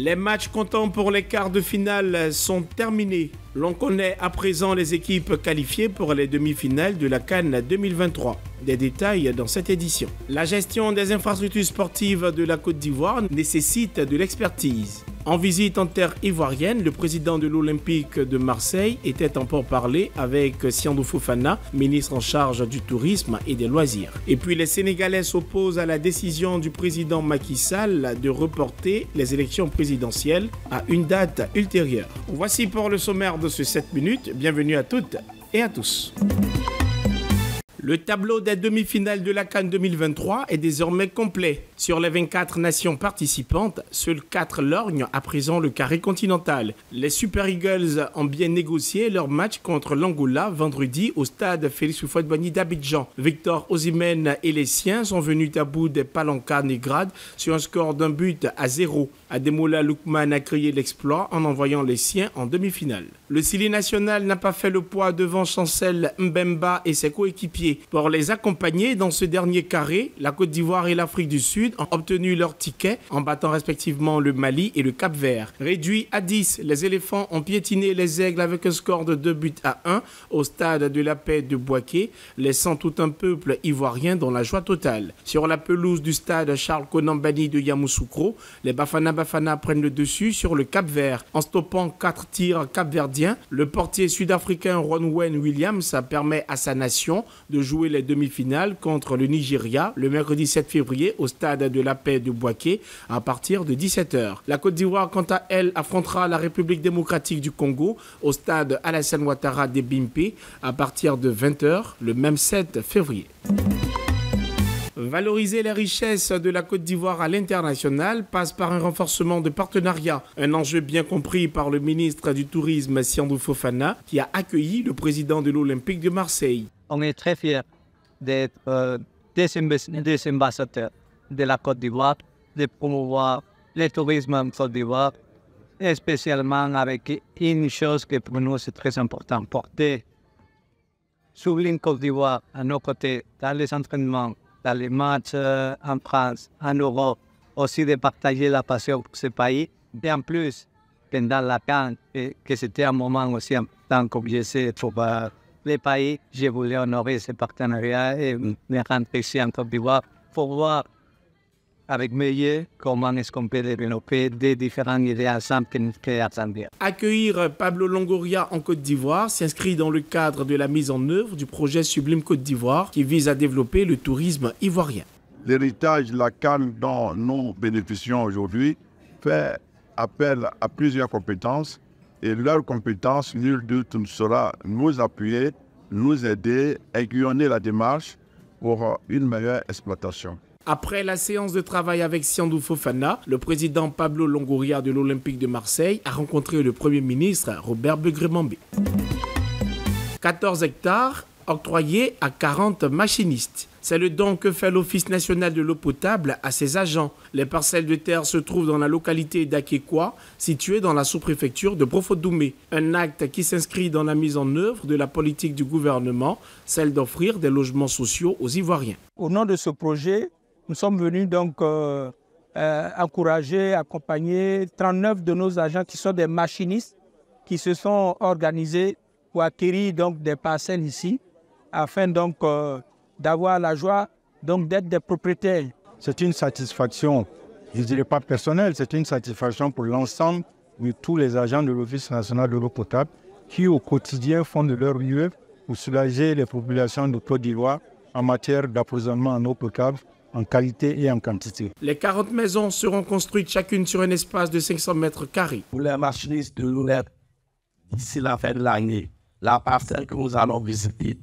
Les matchs comptant pour les quarts de finale sont terminés. L'on connaît à présent les équipes qualifiées pour les demi-finales de la Cannes 2023. Des détails dans cette édition. La gestion des infrastructures sportives de la Côte d'Ivoire nécessite de l'expertise. En visite en terre ivoirienne, le président de l'Olympique de Marseille était en parlé avec Siandou Fofana, ministre en charge du tourisme et des loisirs. Et puis les Sénégalais s'opposent à la décision du président Macky Sall de reporter les élections présidentielles à une date ultérieure. Voici pour le sommaire de ces 7 minutes. Bienvenue à toutes et à tous. Le tableau des demi-finales de la Cannes 2023 est désormais complet. Sur les 24 nations participantes, seuls 4 lorgnent à présent le carré continental. Les Super Eagles ont bien négocié leur match contre l'Angola vendredi au stade Félix houphouët Bani d'Abidjan. Victor Osimhen et les siens sont venus à bout des Palancas Négrades sur un score d'un but à zéro. Ademola Lukman a créé l'exploit en envoyant les siens en demi-finale. Le Sili national n'a pas fait le poids devant Chancel Mbemba et ses coéquipiers. Pour les accompagner dans ce dernier carré, la Côte d'Ivoire et l'Afrique du Sud ont obtenu leur ticket en battant respectivement le Mali et le Cap Vert. Réduits à 10, les éléphants ont piétiné les aigles avec un score de 2 buts à 1 au stade de la paix de Boaké, laissant tout un peuple ivoirien dans la joie totale. Sur la pelouse du stade Charles Konambani de Yamoussoukro, les Bafana Bafana prennent le dessus sur le Cap Vert en stoppant 4 tirs capverdiens. Le portier sud-africain Ronwen Williams permet à sa nation de jouer les demi-finales contre le Nigeria le mercredi 7 février au stade de la paix de Boaké à partir de 17h. La Côte d'Ivoire, quant à elle, affrontera la République démocratique du Congo au stade Alassane Ouattara de Bimpe à partir de 20h le même 7 février. Valoriser la richesse de la Côte d'Ivoire à l'international passe par un renforcement de partenariats, un enjeu bien compris par le ministre du Tourisme Siandou Fofana qui a accueilli le président de l'Olympique de Marseille on est très fiers d'être euh, des, ambassadeurs de la Côte d'Ivoire, de promouvoir le tourisme en Côte d'Ivoire, et spécialement avec une chose que pour nous c'est très important, porter sublime Côte d'Ivoire à nos côtés dans les entraînements, dans les matchs euh, en France, en Europe, aussi de partager la passion pour ce pays. bien plus, pendant la canne, et que c'était un moment aussi important, comme je sais, euh, les pays. Je voulais honorer ce partenariat et me rendre ici en Côte d'Ivoire pour voir avec yeux comment est-ce qu'on peut développer des différentes idées ensemble que nous Accueillir Pablo Longoria en Côte d'Ivoire s'inscrit dans le cadre de la mise en œuvre du projet Sublime Côte d'Ivoire qui vise à développer le tourisme ivoirien. L'héritage de la Cannes dont nous bénéficions aujourd'hui fait appel à plusieurs compétences et leur compétences, nul doute, ne sera nous appuyer, nous aider, aiguillonner la démarche pour une meilleure exploitation. Après la séance de travail avec Siandou Fofana, le président Pablo Longoria de l'Olympique de Marseille a rencontré le Premier ministre Robert Begremambé. 14 hectares octroyés à 40 machinistes. C'est le don que fait l'Office national de l'eau potable à ses agents. Les parcelles de terre se trouvent dans la localité d'Akekwa, située dans la sous-préfecture de Profodoumé. Un acte qui s'inscrit dans la mise en œuvre de la politique du gouvernement, celle d'offrir des logements sociaux aux Ivoiriens. Au nom de ce projet, nous sommes venus donc euh, euh, encourager, accompagner 39 de nos agents qui sont des machinistes qui se sont organisés pour acquérir donc des parcelles ici afin donc euh, d'avoir la joie donc d'être des propriétaires. C'est une satisfaction, je ne dirais pas personnelle, c'est une satisfaction pour l'ensemble de tous les agents de l'Office national de l'eau potable qui au quotidien font de leur mieux pour soulager les populations de Côte d'Ivoire en matière d'approvisionnement en eau potable en qualité et en quantité. Les 40 maisons seront construites chacune sur un espace de 500 mètres carrés. Pour les machinistes de l'ONEP, d'ici la fin de l'année, la parcelle que nous allons visiter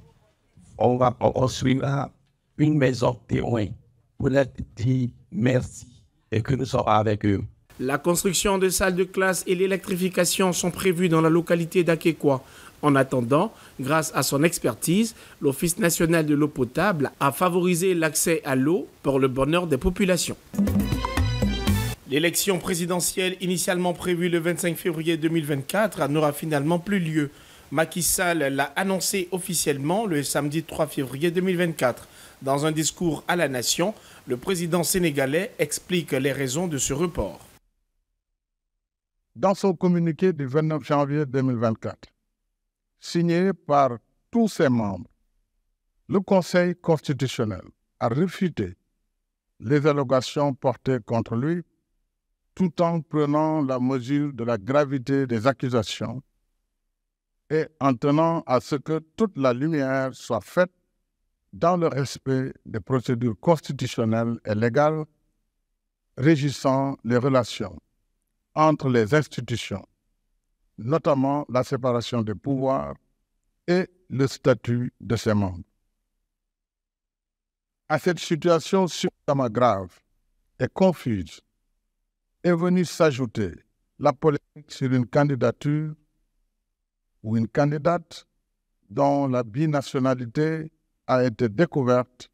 on va construire une maison témoin pour leur dire merci et que nous serons avec eux. La construction de salles de classe et l'électrification sont prévues dans la localité d'Akekwa. En attendant, grâce à son expertise, l'Office national de l'eau potable a favorisé l'accès à l'eau pour le bonheur des populations. L'élection présidentielle initialement prévue le 25 février 2024 n'aura finalement plus lieu. Macky Sall l'a annoncé officiellement le samedi 3 février 2024. Dans un discours à la nation, le président sénégalais explique les raisons de ce report. Dans son communiqué du 29 janvier 2024, signé par tous ses membres, le Conseil constitutionnel a réfuté les allégations portées contre lui tout en prenant la mesure de la gravité des accusations et en tenant à ce que toute la lumière soit faite dans le respect des procédures constitutionnelles et légales régissant les relations entre les institutions, notamment la séparation des pouvoirs et le statut de ses membres. À cette situation suffisamment grave et confuse est venue s'ajouter la polémique sur une candidature ou une candidate dont la binationalité a été découverte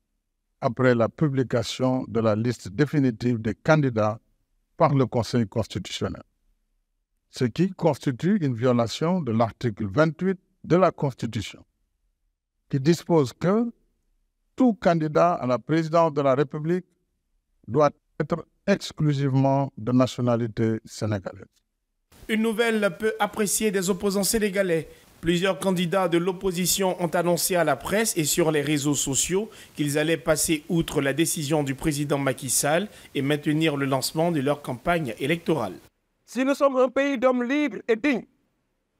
après la publication de la liste définitive des candidats par le Conseil constitutionnel, ce qui constitue une violation de l'article 28 de la Constitution, qui dispose que tout candidat à la présidence de la République doit être exclusivement de nationalité sénégalaise. Une nouvelle peu appréciée des opposants sénégalais. Plusieurs candidats de l'opposition ont annoncé à la presse et sur les réseaux sociaux qu'ils allaient passer outre la décision du président Macky Sall et maintenir le lancement de leur campagne électorale. Si nous sommes un pays d'hommes libres et dignes,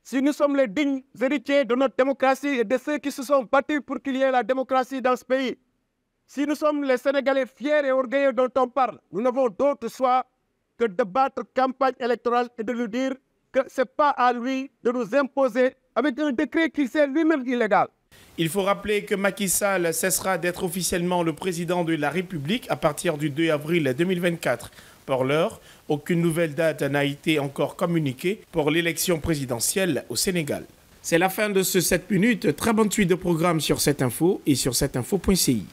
si nous sommes les dignes héritiers de notre démocratie et de ceux qui se sont battus pour qu'il y ait la démocratie dans ce pays, si nous sommes les Sénégalais fiers et orgueilleux dont on parle, nous n'avons d'autre choix que de battre campagne électorale et de lui dire que ce n'est pas à lui de nous imposer avec un décret qui s'est lui-même illégal. Il faut rappeler que Macky Sall cessera d'être officiellement le président de la République à partir du 2 avril 2024. Pour l'heure, aucune nouvelle date n'a été encore communiquée pour l'élection présidentielle au Sénégal. C'est la fin de ce 7 minutes. Très bonne suite de programme sur cette info et sur cette infoci